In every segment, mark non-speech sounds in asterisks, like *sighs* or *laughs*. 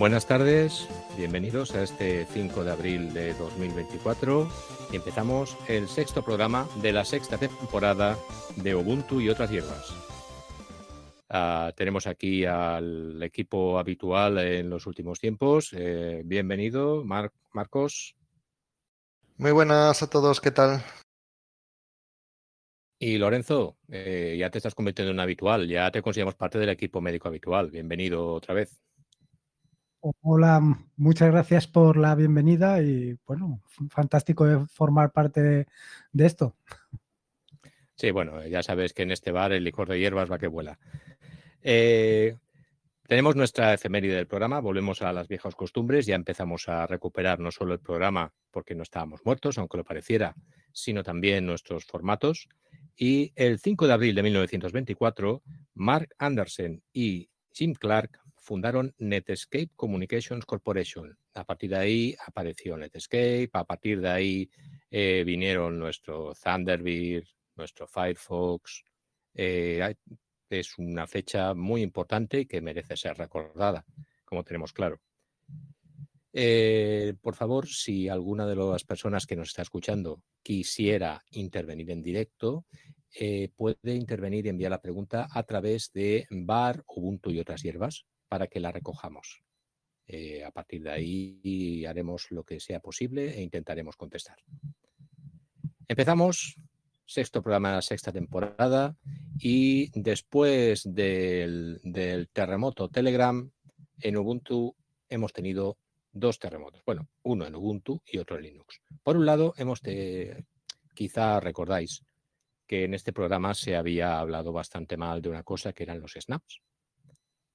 Buenas tardes, bienvenidos a este 5 de abril de 2024 empezamos el sexto programa de la sexta temporada de Ubuntu y otras hierbas. Ah, tenemos aquí al equipo habitual en los últimos tiempos. Eh, bienvenido, Marcos. Muy buenas a todos, ¿qué tal? Y Lorenzo, eh, ya te estás convirtiendo en habitual, ya te consideramos parte del equipo médico habitual. Bienvenido otra vez. Hola, muchas gracias por la bienvenida y bueno, fantástico de eh, formar parte de, esto. Sí, bueno, ya sabes que en este bar el licor de hierbas va que vuela. Eh, tenemos nuestra efeméride del programa, volvemos a las viejas costumbres, ya empezamos a recuperar no solo el programa porque no estábamos muertos, aunque lo pareciera, sino también nuestros formatos. Y el 5 de abril de 1924, Mark Andersen y Jim Clark fundaron Netscape Communications Corporation. A partir de ahí apareció Netscape, a partir de ahí eh, vinieron nuestro Thunderbird, nuestro Firefox. Eh, es una fecha muy importante que merece ser recordada, como tenemos claro. Eh, por favor, si alguna de las personas que nos está escuchando quisiera intervenir en directo, puede intervenir y enviar la pregunta a través de bar, Ubuntu y otras hierbas, para que la recojamos. Eh, a partir de ahí haremos lo que sea posible e intentaremos contestar. Empezamos sexto programa, de la sexta temporada y después del, terremoto Telegram en Ubuntu hemos tenido dos terremotos. Bueno, uno en Ubuntu y otro en Linux. Por un lado, hemos quizá recordáis que en este programa se había hablado bastante mal de una cosa que eran los snaps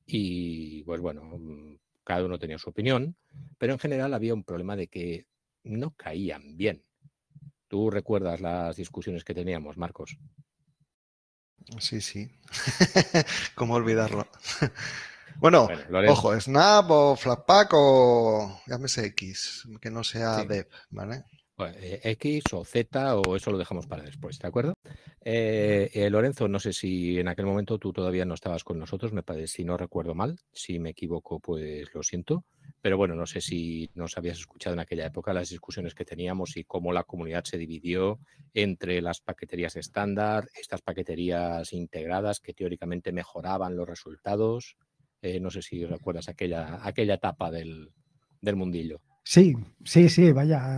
y pues bueno, mm, cada uno tenía su opinión, pero en general había un problema de que no caían bien. ¿Tú recuerdas las discusiones que teníamos, Marcos? Sí, sí. *laughs* ¿Cómo olvidarlo? *laughs* bueno, ojo, Snap o Flatpak o llámese X, que no sea Dev, ¿vale? Eh, X o Z o eso lo dejamos para después, ¿de acuerdo? Eh, eh, Lorenzo, no sé si en aquel momento tú todavía no estabas con nosotros, me parece, si no recuerdo mal, si me equivoco, pues lo siento, pero bueno, no sé si nos habías escuchado en aquella época las discusiones que teníamos y cómo la comunidad se dividió entre las paqueterías estándar, estas paqueterías integradas que teóricamente mejoraban los resultados. no sé si recuerdas aquella, aquella etapa del mundillo. Sí, sí, sí, vaya.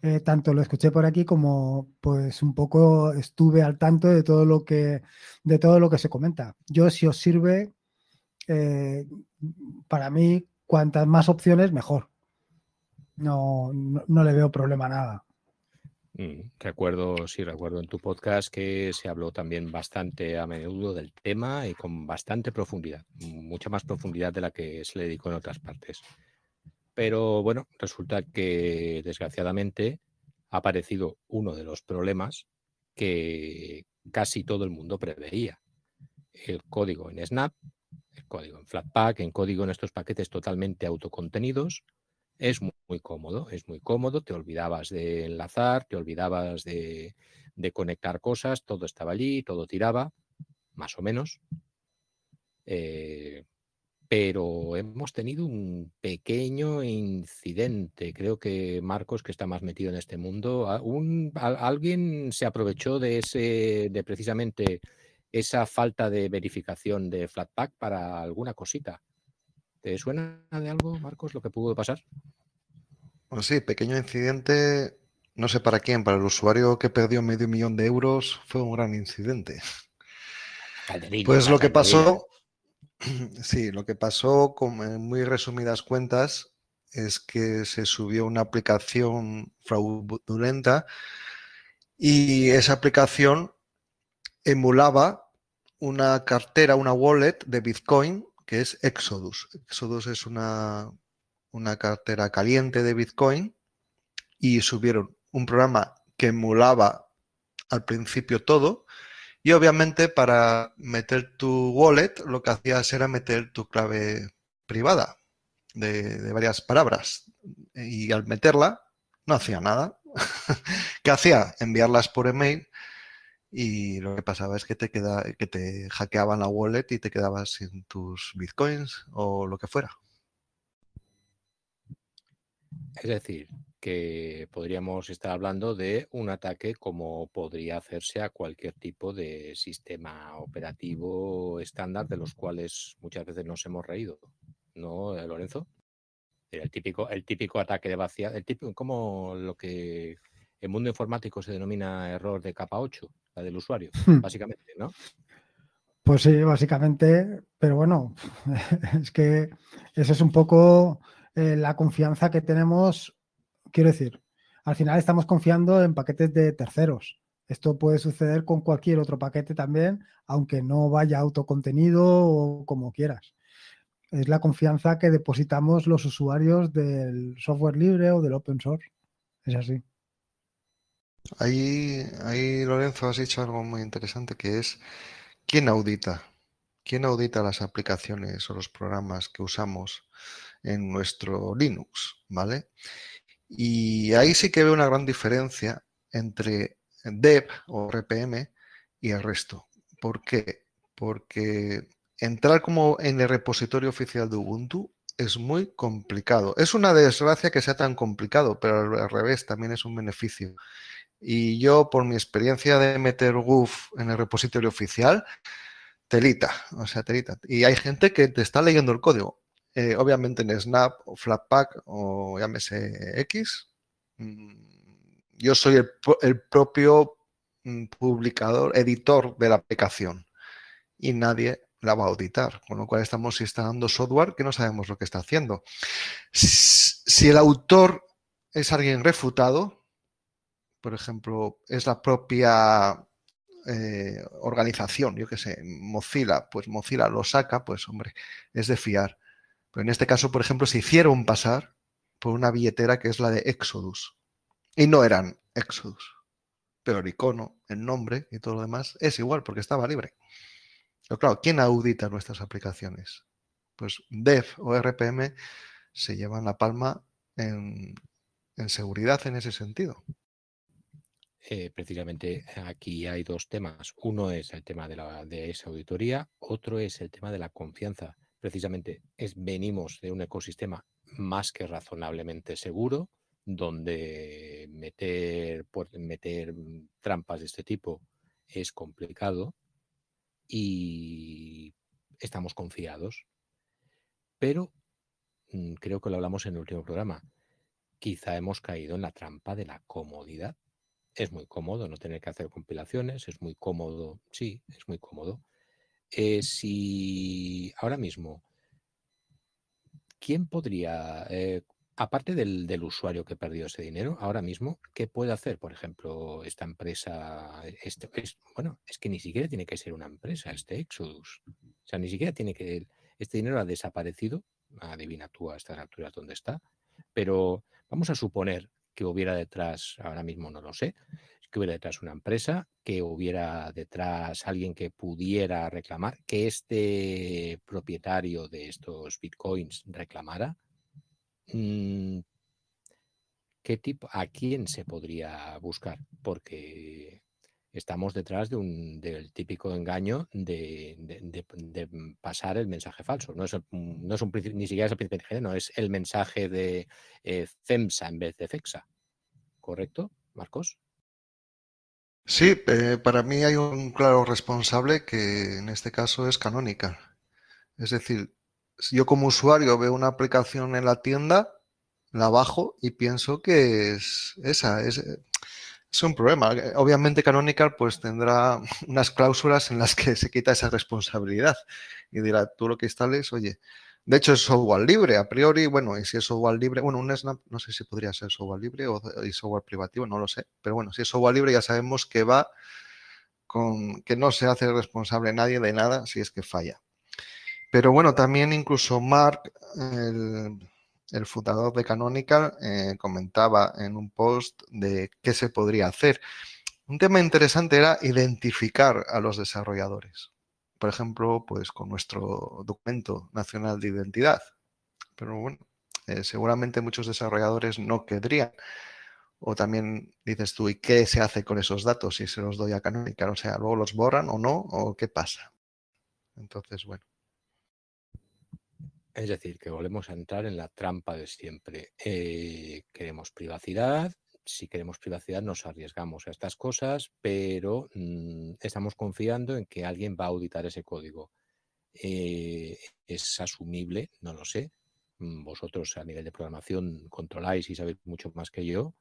Eh, tanto lo escuché por aquí como pues un poco estuve al tanto de todo lo que de todo lo que se comenta. Yo si os sirve, eh, para mí, cuantas más opciones, mejor. No, no, le veo problema a nada. Mm, recuerdo, sí, recuerdo en tu podcast que se habló también bastante a menudo del tema y con bastante profundidad, mucha más profundidad de la que se le dedicó en otras partes. Pero bueno, resulta que desgraciadamente ha aparecido uno de los problemas que casi todo el mundo preveía. El código en Snap, el código en Flatpak, en código en estos paquetes totalmente autocontenidos, es muy, cómodo, es muy cómodo, te olvidabas de enlazar, te olvidabas de, conectar cosas, todo estaba allí, todo tiraba, más o menos. Eh, pero hemos tenido un pequeño incidente. Creo que Marcos, que está más metido en este mundo, alguien se aprovechó de ese, de precisamente esa falta de verificación de Flatpak para alguna cosita. ¿Te suena de algo, Marcos, lo que pudo pasar? Bueno, sí, pequeño incidente, no sé para quién, para el usuario que perdió medio millón de euros, fue un gran incidente. pues lo que pasó, *clears throat* Sí, lo que pasó, en muy resumidas cuentas, es que se subió una aplicación fraudulenta y esa aplicación emulaba una cartera, una wallet de Bitcoin que es Exodus. Exodus es una, una cartera caliente de Bitcoin y subieron un programa que emulaba al principio todo y obviamente para meter tu wallet lo que hacías era meter tu clave privada de, varias palabras. Y al meterla no hacía nada. *laughs* ¿Qué hacía? Enviarlas por email y lo que pasaba es que te, queda, que te hackeaban la wallet y te quedabas sin tus bitcoins o lo que fuera. Es decir, que podríamos estar hablando de un ataque como podría hacerse a cualquier tipo de sistema operativo estándar de los cuales muchas veces nos hemos reído, ¿no, eh, Lorenzo? El típico, el típico ataque de vacía, el típico, como lo que en mundo informático se denomina error de capa 8, la del usuario, hmm. básicamente, ¿no? Pues sí, básicamente, pero bueno, *laughs* es que esa es un poco eh, la confianza que tenemos Quiero decir, al final estamos confiando en paquetes de terceros. Esto puede suceder con cualquier otro paquete también, aunque no vaya autocontenido o como quieras. Es la confianza que depositamos los usuarios del software libre o del open source. Es así. Ahí, ahí Lorenzo, has dicho algo muy interesante que es ¿quién audita? ¿Quién audita las aplicaciones o los programas que usamos en nuestro Linux? ¿Vale? Y ahí sí que veo una gran diferencia entre Dev o RPM y el resto. ¿Por qué? Porque entrar como en el repositorio oficial de Ubuntu es muy complicado. Es una desgracia que sea tan complicado, pero al revés también es un beneficio. Y yo, por mi experiencia de meter GUF en el repositorio oficial, telita, o sea, telita. Y hay gente que te está leyendo el código. Eh, obviamente en Snap o Flatpak o llámese eh, X. Mm, yo soy el, propio mm, publicador, editor de la aplicación y nadie la va a auditar, con lo cual estamos instalando software que no sabemos lo que está haciendo. Si el autor es alguien refutado, por ejemplo, es la propia eh, organización, yo qué sé, Mozilla, pues Mozilla lo saca, pues hombre, es de fiar. Pero en este caso, por ejemplo, se hicieron pasar por una billetera que es la de Exodus. Y no eran Exodus. Pero el icono, el nombre y todo lo demás es igual porque estaba libre. Pero claro, ¿quién audita nuestras aplicaciones? Pues Dev o RPM se llevan la palma en, seguridad en ese sentido. Eh, precisamente aquí hay dos temas. Uno es el tema de esa auditoría, otro es el tema de la confianza precisamente es venimos de un ecosistema más que razonablemente seguro, donde meter, meter trampas de este tipo es complicado y estamos confiados. Pero mm, creo que lo hablamos en el último programa. Quizá hemos caído en la trampa de la comodidad. Es muy cómodo no tener que hacer compilaciones, es muy cómodo, sí, es muy cómodo, eh, si ahora mismo, ¿quién podría, eh, aparte del, usuario que perdió ese dinero, ahora mismo, qué puede hacer, por ejemplo, esta empresa? Este, bueno, es que ni siquiera tiene que ser una empresa, este Exodus. O sea, ni siquiera tiene que... Este dinero ha desaparecido, adivina tú a estas alturas dónde está, pero vamos a suponer que hubiera detrás, ahora mismo no lo sé, que hubiera detrás una empresa, que hubiera detrás alguien que pudiera reclamar, que este propietario de estos bitcoins reclamara. Mm, ¿Qué tipo, a quién se podría buscar? Porque estamos detrás de un, del típico engaño de, pasar el mensaje falso. No es, mm, no ni siquiera es el principio de no es el mensaje de eh, FEMSA en vez de FEXA. ¿Correcto, Marcos? Sí, eh, para mí hay un claro responsable que en este caso es Canonical. Es decir, yo como usuario veo una aplicación en la tienda, la bajo y pienso que es esa, es, un problema. Obviamente Canonical pues tendrá *laughs* unas cláusulas en las que se quita esa responsabilidad y dirá, tú lo que instales, oye, de hecho, es software libre, a priori, bueno, y si es software libre, bueno, un Snap no sé si podría ser software libre o software privativo, no lo sé, pero bueno, si es software libre ya sabemos que va con que no se hace responsable nadie de nada si es que falla. Pero bueno, también incluso Mark, el, fundador de Canonical, eh, comentaba en un post de qué se podría hacer. Un tema interesante era identificar a los desarrolladores por ejemplo, pues con nuestro documento nacional de identidad. Pero bueno, eh, seguramente muchos desarrolladores no querrían. O también dices tú, ¿y qué se hace con esos datos si se los doy a Canonical? O sea, ¿luego los borran o no? ¿O qué pasa? Entonces, bueno. Es decir, que volvemos a entrar en la trampa de siempre. Eh, queremos privacidad, si queremos privacidad nos arriesgamos a estas cosas, pero mm, estamos confiando en que alguien va a auditar ese código. Eh, ¿Es asumible? No lo sé. Mm, vosotros a nivel de programación controláis y sabéis mucho más que yo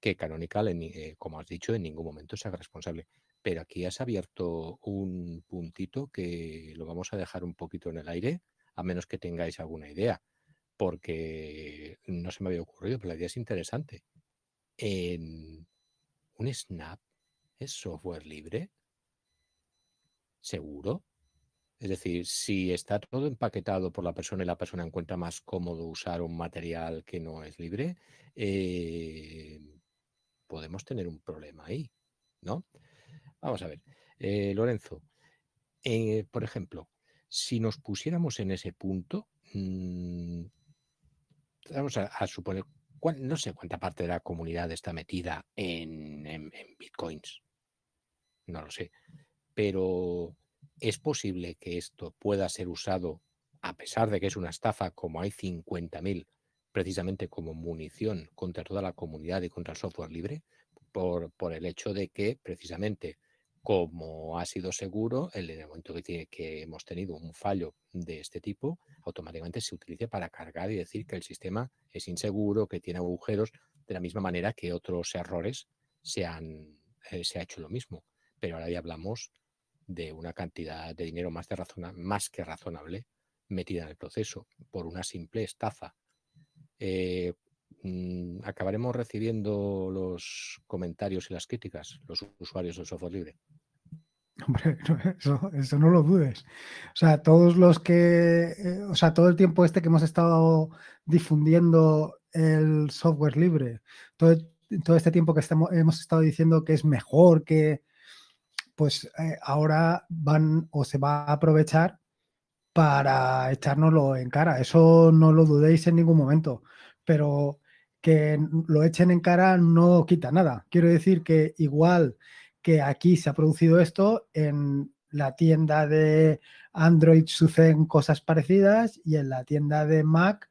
que Canonical, eh, como has dicho, en ningún momento se responsable. Pero aquí has abierto un puntito que lo vamos a dejar un poquito en el aire, a menos que tengáis alguna idea porque no se me había ocurrido, pero la idea es interesante en ¿Un snap es software libre? ¿Seguro? Es decir, si está todo empaquetado por la persona y la persona encuentra más cómodo usar un material que no es libre, eh, podemos tener un problema ahí, ¿no? Vamos a ver, eh, Lorenzo, eh, por ejemplo, si nos pusiéramos en ese punto, mm, vamos a, suponer no sé cuánta parte de la comunidad está metida en, bitcoins. No lo sé. Pero es posible que esto pueda ser usado, a pesar de que es una estafa, como hay 50.000, precisamente como munición contra toda la comunidad y contra el software libre, por, por el hecho de que precisamente como ha sido seguro, en el momento que, hemos tenido un fallo de este tipo, automáticamente se utiliza para cargar y decir que el sistema es inseguro, que tiene agujeros, de la misma manera que otros errores se, han, eh, se ha hecho lo mismo. Pero ahora ya hablamos de una cantidad de dinero más, de más que razonable metida en el proceso por una simple estafa. Eh, mm, acabaremos recibiendo los comentarios y las críticas, los usuarios del software libre. *laughs* Hombre, eso, no lo dudes. O sea, todos los que, eh, o sea, todo el tiempo este que hemos estado difundiendo el software libre, todo, este tiempo que estamos, hemos estado diciendo que es mejor que, pues eh, ahora van o se va a aprovechar para echárnoslo en cara. Eso no lo dudéis en ningún momento, pero que lo echen en cara no quita nada. Quiero decir que igual que aquí se ha producido esto en la tienda de Android suceden cosas parecidas y en la tienda de Mac,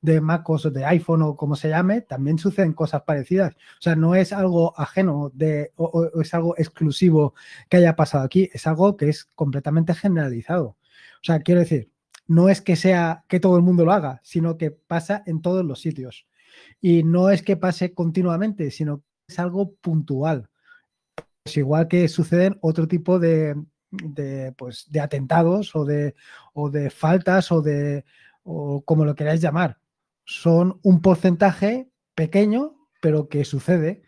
de Mac o de iPhone o como se llame, también suceden cosas parecidas. O sea, no es algo ajeno de, o, es algo exclusivo que haya pasado aquí, es algo que es completamente generalizado. O sea, quiero decir, no es que sea que todo el mundo lo haga, sino que pasa en todos los sitios. Y no es que pase continuamente, sino que es algo puntual pues igual que suceden otro tipo pues, de, atentados o de, o de faltas o de, como lo queráis llamar, son un porcentaje pequeño, pero que sucede.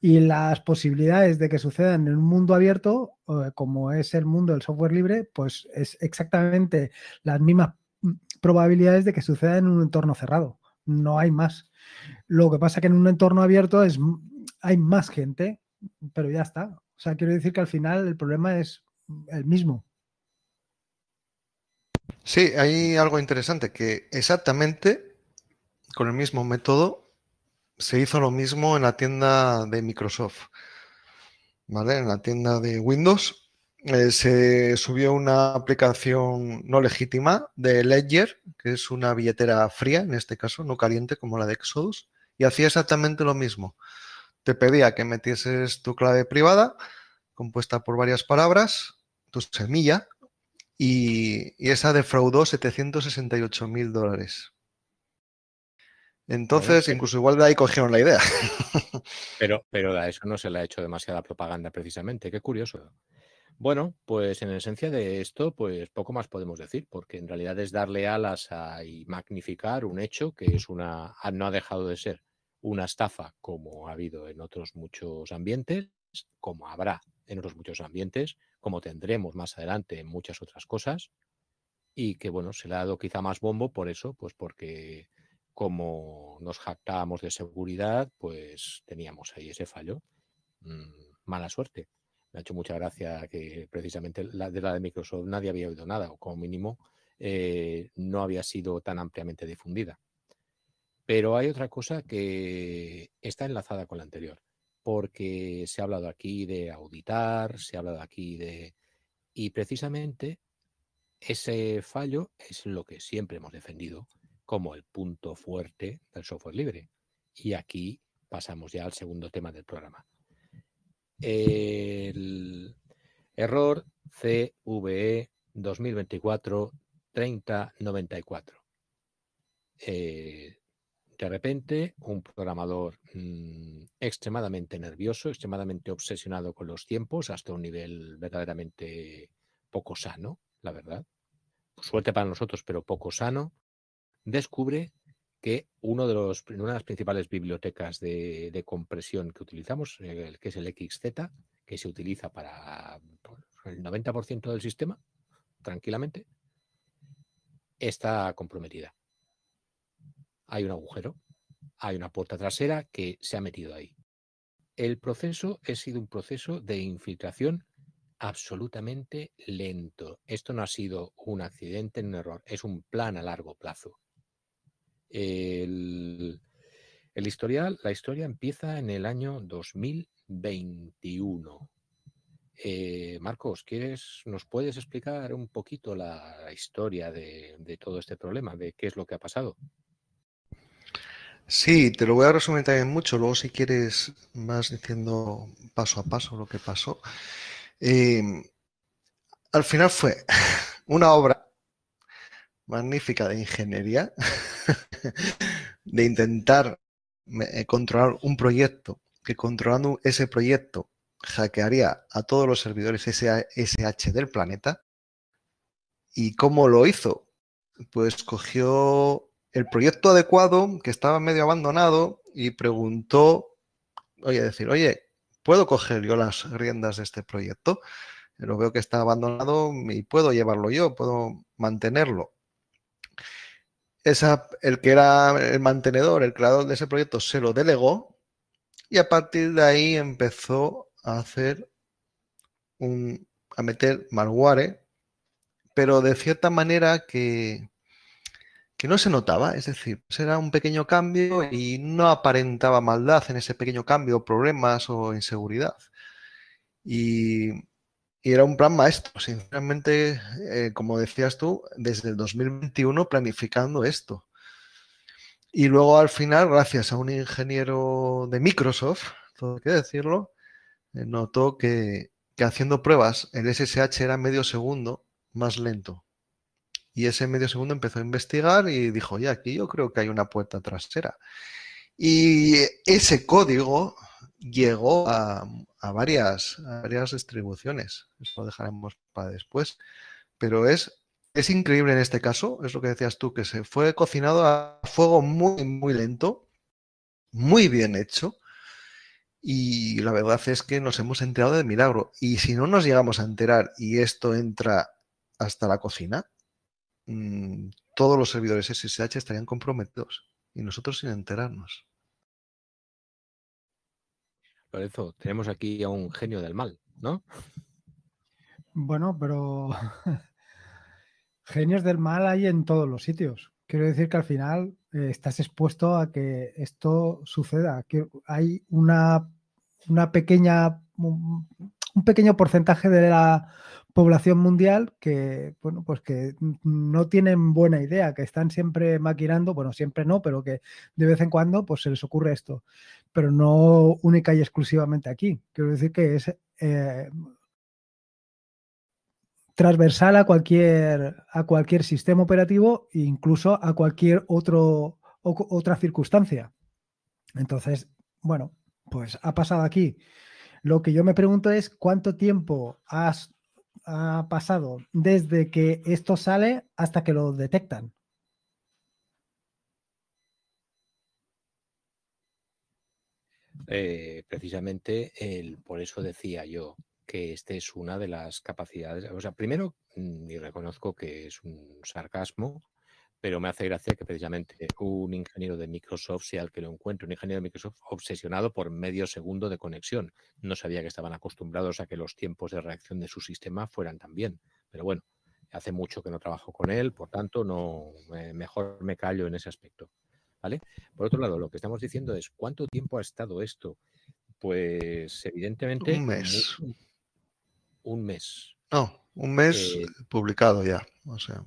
Y las posibilidades de que sucedan en un mundo abierto, eh, como es el mundo del software libre, pues es exactamente las mismas mm, probabilidades de que suceda en un entorno cerrado. No hay más. Lo que pasa que en un entorno abierto es, hay más gente pero ya está. O sea, quiero decir que al final el problema es el mismo. Sí, hay algo interesante, que exactamente con el mismo método se hizo lo mismo en la tienda de Microsoft. ¿Vale? En la tienda de Windows eh, se subió una aplicación no legítima de Ledger, que es una billetera fría, en este caso, no caliente como la de Exodus, y hacía exactamente lo mismo te pedía que metieses tu clave privada, compuesta por varias palabras, tu semilla, y, esa defraudó 768 mil dólares. Entonces, incluso igual de ahí cogieron la idea. Pero, a eso no se le ha hecho demasiada propaganda precisamente, qué curioso. Bueno, pues en esencia de esto, pues poco más podemos decir, porque en realidad es darle alas y magnificar un hecho que es una ah, no ha dejado de ser una estafa como ha habido en otros muchos ambientes, como habrá en otros muchos ambientes, como tendremos más adelante en muchas otras cosas, y que bueno, se le ha dado quizá más bombo por eso, pues porque como nos jactábamos de seguridad, pues teníamos ahí ese fallo. Mm, mala suerte. Me ha hecho mucha gracia que precisamente la de la de Microsoft nadie había oído nada, o como mínimo eh, no había sido tan ampliamente difundida. Pero hay otra cosa que está enlazada con la anterior, porque se ha hablado aquí de auditar, se ha hablado aquí de... Y precisamente ese fallo es lo que siempre hemos defendido como el punto fuerte del software libre. Y aquí pasamos ya al segundo tema del programa. El error CVE e 2024-3094. De repente, un programador mm, extremadamente nervioso, extremadamente obsesionado con los tiempos, hasta un nivel verdaderamente poco sano, la verdad. Suerte para nosotros, pero poco sano, descubre que uno de los, una de las principales bibliotecas de, compresión que utilizamos, el, eh, que es el XZ, que se utiliza para pues, el 90% del sistema, tranquilamente, está comprometida hay un agujero, hay una puerta trasera que se ha metido ahí. El proceso ha sido un proceso de infiltración absolutamente lento. Esto no ha sido un accidente, un error, es un plan a largo plazo. El, historial, la historia empieza en el año 2021. Eh, Marcos, ¿nos puedes explicar un poquito la historia de, de todo este problema, de qué es lo que ha pasado? Sí, te lo voy a resumir también mucho. Luego, si quieres, más diciendo paso a paso lo que pasó. Em, al final fue *laughs* una obra magnífica de ingeniería, *laughs* de intentar eh, controlar un proyecto, que controlando ese proyecto hackearía a todos los servidores SH del planeta. ¿Y cómo lo hizo? Pues cogió el proyecto adecuado que estaba medio abandonado y preguntó, oye, decir, oye, ¿puedo coger yo las riendas de este proyecto? Lo veo que está abandonado y puedo llevarlo yo, puedo mantenerlo. Esa, el que era el mantenedor, el creador de ese proyecto, se lo delegó y a partir de ahí empezó a hacer un, a meter malware, pero de cierta manera que, que no se notaba, es decir, pues era un pequeño cambio y no aparentaba maldad en ese pequeño cambio, problemas o inseguridad. Y, era un plan maestro, sinceramente, eh, como decías tú, desde el 2021 planificando esto. Y luego al final, gracias a un ingeniero de Microsoft, todo que decirlo, eh, notó que, que haciendo pruebas el SSH era medio segundo más lento y ese medio segundo empezó a investigar y dijo, ya aquí yo creo que hay una puerta trasera. Y ese código llegó a, varias, distribuciones. Eso lo dejaremos para después. Pero es, es increíble en este caso, es lo que decías tú, que se fue cocinado a fuego muy, muy lento, muy bien hecho. Y la verdad es que nos hemos enterado de milagro. Y si no nos llegamos a enterar y esto entra hasta la cocina, Mm, todos los servidores SSH estarían comprometidos y nosotros sin enterarnos. Lorenzo, tenemos aquí a un genio del mal, ¿no? Bueno, pero *laughs* genios del mal hay en todos los sitios. Quiero decir que al final eh, estás expuesto a que esto suceda. Que hay una, pequeña, un pequeño porcentaje de la población mundial que, bueno, pues que no tienen buena idea, que están siempre maquinando, bueno, siempre no, pero que de vez en cuando pues se les ocurre esto, pero no única y exclusivamente aquí. Quiero decir que es eh, transversal a cualquier, a cualquier sistema operativo e incluso a cualquier otro, otra circunstancia. Entonces, bueno, pues ha pasado aquí. Lo que yo me pregunto es cuánto tiempo has ha pasado desde que esto sale hasta que lo detectan. Eh, precisamente el, por eso decía yo que esta es una de las capacidades. O sea, primero, mm, y reconozco que es un sarcasmo, pero me hace gracia que precisamente un ingeniero de Microsoft sea el que lo encuentre, un ingeniero de Microsoft obsesionado por medio segundo de conexión. No sabía que estaban acostumbrados a que los tiempos de reacción de su sistema fueran tan bien, pero bueno, hace mucho que no trabajo con él, por tanto, no mejor me callo en ese aspecto. ¿Vale? Por otro lado, lo que estamos diciendo es cuánto tiempo ha estado esto. Pues evidentemente. Un mes. Un, mes. No, un mes eh, publicado ya. O sea.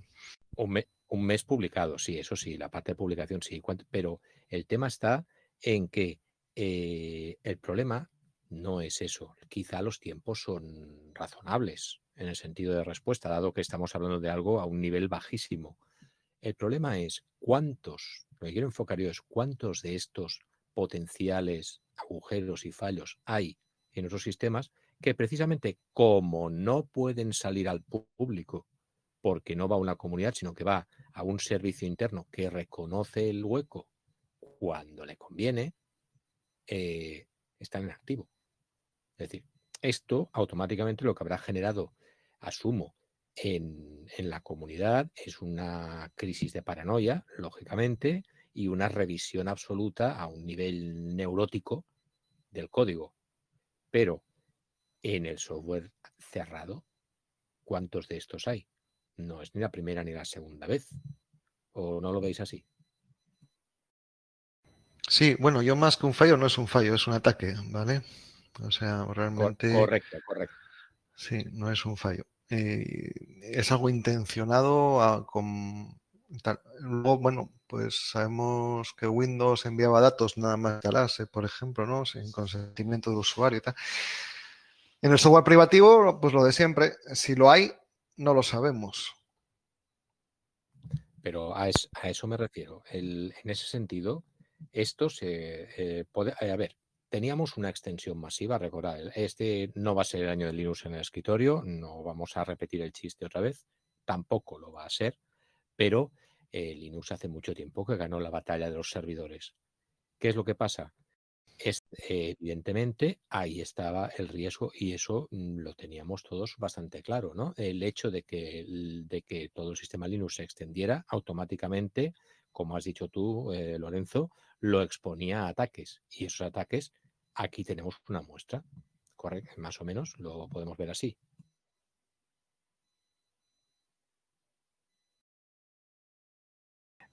Un mes un mes publicado, sí, eso sí, la parte de publicación sí, pero el tema está en que eh, el problema no es eso. Quizá los tiempos son razonables en el sentido de respuesta, dado que estamos hablando de algo a un nivel bajísimo. El problema es cuántos, lo quiero enfocar yo es cuántos de estos potenciales agujeros y fallos hay en nuestros sistemas que precisamente como no pueden salir al público, porque no va a una comunidad, sino que va a un servicio interno que reconoce el hueco cuando le conviene, eh, están en activo. Es decir, esto automáticamente lo que habrá generado, asumo, en, en, la comunidad es una crisis de paranoia, lógicamente, y una revisión absoluta a un nivel neurótico del código. Pero en el software cerrado, ¿cuántos de estos hay? no es ni la primera ni la segunda vez. ¿O no lo veis así? Sí, bueno, yo más que un fallo no es un fallo, es un ataque, ¿vale? O sea, realmente. Correcto, correcto. Sí, no es un fallo. Eh, es algo intencionado ah, con, Luego, bueno, pues sabemos que Windows enviaba datos nada más instalarse, por ejemplo, ¿no? Sin consentimiento de usuario y tal. En el software privativo, pues lo de siempre, si lo hay, no lo sabemos. Pero a, eso me refiero. en ese sentido, esto se eh, puede... Eh, a ver, teníamos una extensión masiva, recordad, este no va a ser el año de Linux en el escritorio, no vamos a repetir el chiste otra vez, tampoco lo va a ser, pero eh, Linux hace mucho tiempo que ganó la batalla de los servidores. ¿Qué es lo que pasa? Eh, evidentemente, ahí estaba el riesgo y eso mm, lo teníamos todos bastante claro, ¿no? El hecho de que, de que todo el sistema Linux se extendiera automáticamente, como has dicho tú, eh, Lorenzo, lo exponía a ataques y esos ataques, aquí tenemos una muestra, correcto, más o menos lo podemos ver así.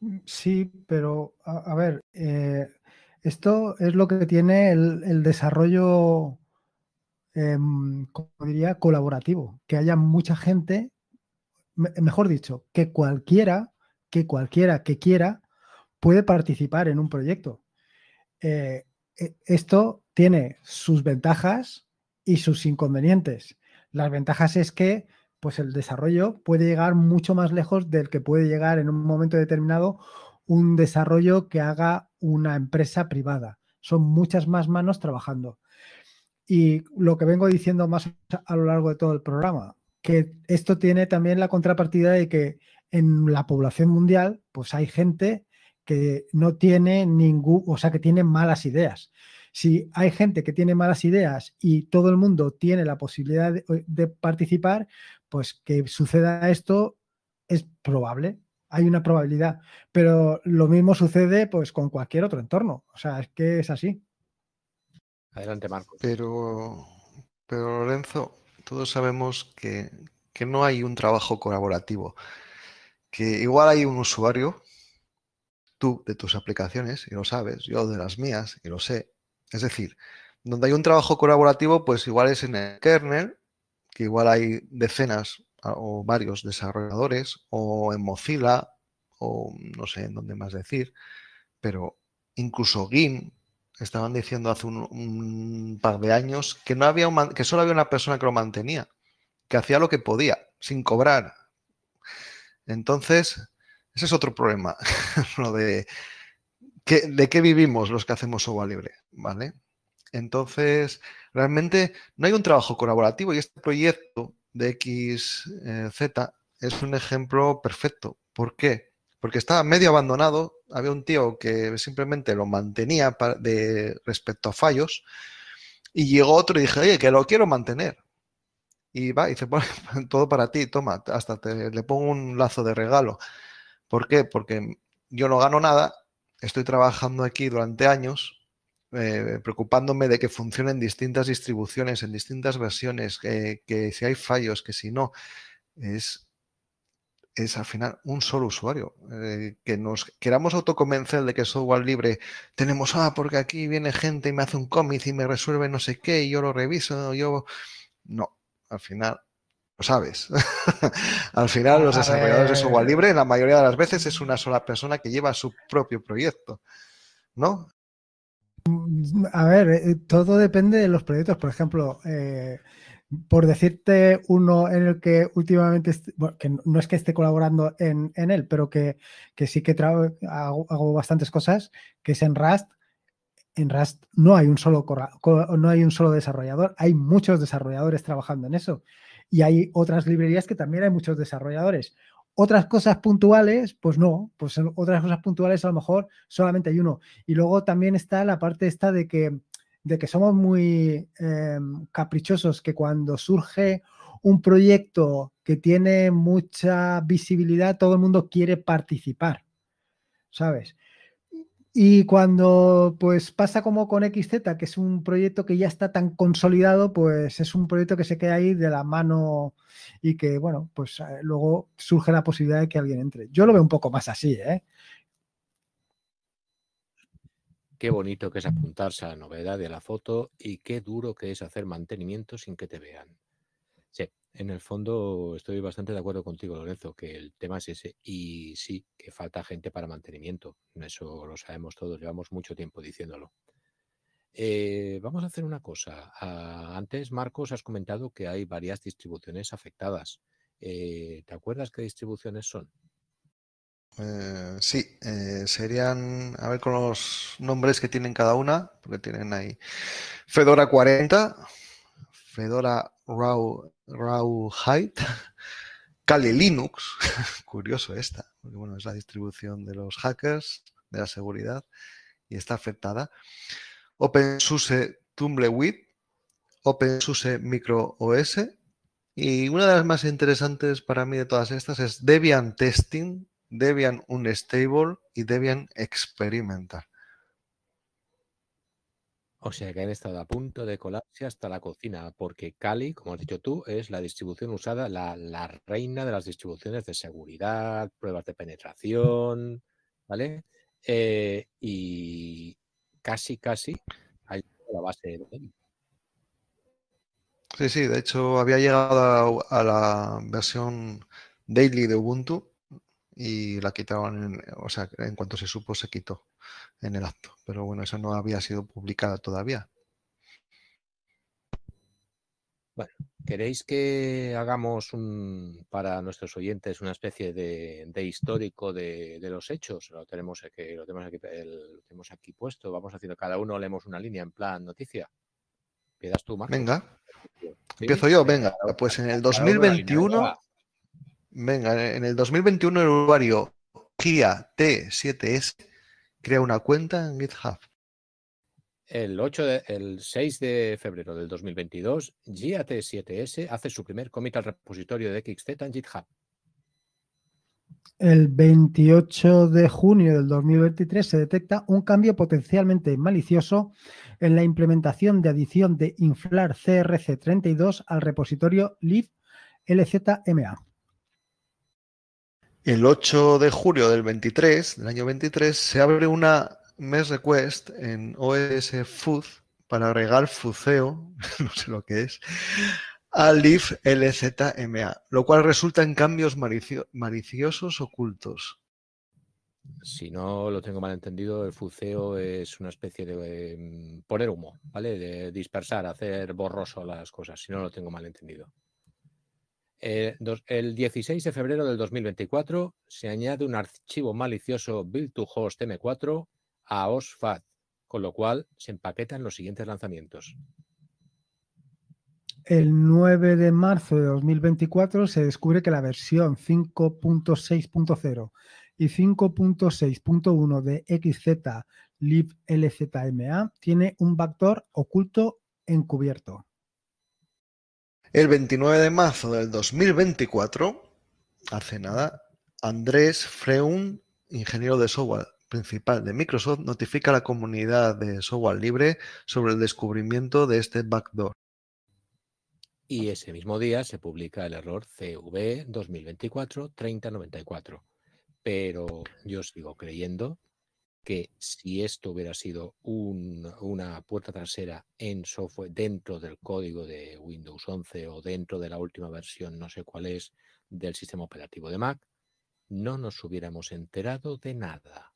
Mm, sí, pero a, ver, eh, esto es lo que tiene el, desarrollo, em, como diría, colaborativo, que haya mucha gente, mejor dicho, que cualquiera, que cualquiera que quiera puede participar en un proyecto. Eh, e, esto tiene sus ventajas y sus inconvenientes. Las ventajas es que pues el desarrollo puede llegar mucho más lejos del que puede llegar en un momento determinado un desarrollo que haga una empresa privada. Son muchas más manos trabajando. Y lo que vengo diciendo más a lo largo de todo el programa, que esto tiene también la contrapartida de que en la población mundial, pues hay gente que no tiene ningún, o sea, que tiene malas ideas. Si hay gente que tiene malas ideas y todo el mundo tiene la posibilidad de, participar, pues que suceda esto es probable hay una probabilidad. Pero lo mismo sucede pues con cualquier otro entorno. O sea, es que es así. Adelante, Marco. Pero, pero Lorenzo, todos sabemos que, que no hay un trabajo colaborativo. Que igual hay un usuario, tú de tus aplicaciones, y lo sabes, yo de las mías, y lo sé. Es decir, donde hay un trabajo colaborativo, pues igual es en el kernel, que igual hay decenas o varios desarrolladores o en Mozilla o no sé en dónde más decir, pero incluso GIMP estaban diciendo hace un, par de años que, no había que solo había una persona que lo mantenía, que hacía lo que podía sin cobrar. Entonces, ese es otro problema, *laughs* lo de de qué vivimos los que hacemos software libre, ¿vale? Entonces, realmente no hay un trabajo colaborativo y este proyecto de XZ eh, es un ejemplo perfecto. ¿Por qué? Porque estaba medio abandonado, había un tío que simplemente lo mantenía de, respecto a fallos y llegó otro y dije, oye, que lo quiero mantener. Y va, y dice, *laughs* todo para ti, toma, hasta te, le pongo un lazo de regalo. ¿Por qué? Porque yo no gano nada, estoy trabajando aquí durante años eh, preocupándome de que funcionen distintas distribuciones, en distintas versiones, eh, que si hay fallos, que si no, es, es al final un solo usuario. Eh, que nos queramos autoconvencer de que software libre tenemos, ah, porque aquí viene gente y me hace un cómic y me resuelve no sé qué y yo lo reviso, yo... No, al final lo sabes. *laughs* al final, los desarrolladores de software libre, la mayoría de las veces, es una sola persona que lleva su propio proyecto. ¿No? Mm, a ver, eh, eh, todo depende de los proyectos. Por ejemplo, eh, por decirte uno en el que últimamente, bueno, que no es que esté colaborando en, en él, pero que, sí que hago, hago, bastantes cosas, que es en Rust. En Rust no hay, un solo no hay un solo desarrollador, hay muchos desarrolladores trabajando en eso. Y hay otras librerías que también hay muchos desarrolladores. Otras cosas puntuales, pues no, pues otras cosas puntuales a lo mejor solamente hay uno. Y luego también está la parte esta de que, de que somos muy em, caprichosos, que cuando surge un proyecto que tiene mucha visibilidad, todo el mundo quiere participar, ¿sabes? Y cuando pues pasa como con XZ, que es un proyecto que ya está tan consolidado, pues es un proyecto que se queda ahí de la mano y que, bueno, pues eh, luego surge la posibilidad de que alguien entre. Yo lo veo un poco más así, ¿eh? Qué bonito que es apuntarse a la novedad de la foto y qué duro que es hacer mantenimiento sin que te vean. Sí, en el fondo estoy bastante de acuerdo contigo, Lorenzo, que el tema es ese. Y sí, que falta gente para mantenimiento. Eso lo sabemos todos, llevamos mucho tiempo diciéndolo. Eh, vamos a hacer una cosa. Ah, antes, Marcos, has comentado que hay varias distribuciones afectadas. Eh, ¿Te acuerdas qué distribuciones son? Eh, sí, serían, a ver con los nombres que tienen cada una, porque tienen ahí Fedora 40, Fedora RAW Rawhide, *laughs* Kali Linux, *laughs* curioso esta, porque bueno, es la distribución de los hackers, de la seguridad, y está afectada. OpenSUSE Tumbleweed, OpenSUSE MicroOS, y una de las más interesantes para mí de todas estas es Debian Testing, Debian Unstable y Debian Experimental. O sea que han estado a punto de colarse hasta la cocina, porque Cali, como has dicho tú, es la distribución usada, la, reina de las distribuciones de seguridad, pruebas de penetración, ¿vale? Eh, y casi, casi hay la base de Sí, sí, de hecho había llegado a, la versión daily de Ubuntu y la quitaban, o sea, en cuanto se supo se quitó en el acto. Pero bueno, eso no había sido publicada todavía. Bueno, ¿queréis que hagamos un, para nuestros oyentes una especie de, histórico de, los hechos? Lo tenemos, aquí, lo, tenemos aquí, puesto. Vamos haciendo, cada uno leemos una línea en plan noticia. ¿Quedas tú, Marcos. Venga. Empiezo yo, venga. Pues en el 2021, venga, en el 2021 el usuario Kia T7S crea una cuenta en GitHub. El, 8 el 6 de febrero del 2022, GAT7S hace su primer commit al repositorio de XZ en GitHub. El 28 de junio del 2023 se detecta un cambio potencialmente malicioso en la implementación de adición de inflar CRC32 al repositorio lib LZMA. El 8 de julio del 23, del año 23, se abre una mes request en OS Food para regar fuceo, *laughs* no sé lo que es, a Leaf LZMA, lo cual resulta en cambios maliciosos ocultos. Si no lo tengo mal entendido, el fuceo es una especie de em, poner humo, ¿vale? De dispersar, hacer borroso las cosas, si no lo tengo mal entendido. Eh, el 16 de febrero del 2024 se añade un archivo malicioso build to host M4 a OSFAT, con lo cual se empaquetan los siguientes lanzamientos. El 9 de marzo de 2024 se descubre que la versión 5.6.0 y 5.6.1 de XZ Lzma tiene un backdoor oculto encubierto. El 29 de marzo del 2024, hace nada, Andrés Freun, ingeniero de software principal de Microsoft, notifica a la comunidad de software libre sobre el descubrimiento de este backdoor. Y ese mismo día se publica el error CV 2024-3094. Pero yo sigo creyendo que si esto hubiera sido una puerta trasera en software dentro del código de Windows 11 o dentro de la última versión, no sé cuál es, del sistema operativo de Mac, no nos hubiéramos enterado de nada.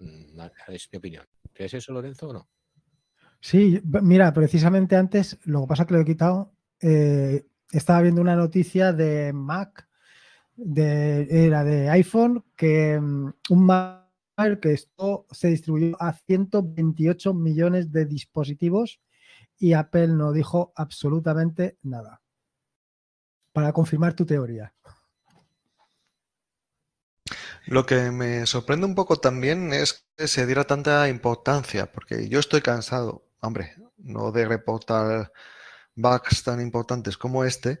Mm, es mi opinión. ¿Crees eso, Lorenzo, o no? Sí, mira, precisamente antes, lo que pasa que lo he quitado, eh, estaba viendo una noticia de Mac, de, era de iPhone, que mm, un Mac que esto se distribuyó a 128 millones de dispositivos y Apple no dijo absolutamente nada. Para confirmar tu teoría. Lo que me sorprende un poco también es que se diera tanta importancia, porque yo estoy cansado, hombre, no de reportar bugs tan importantes como este,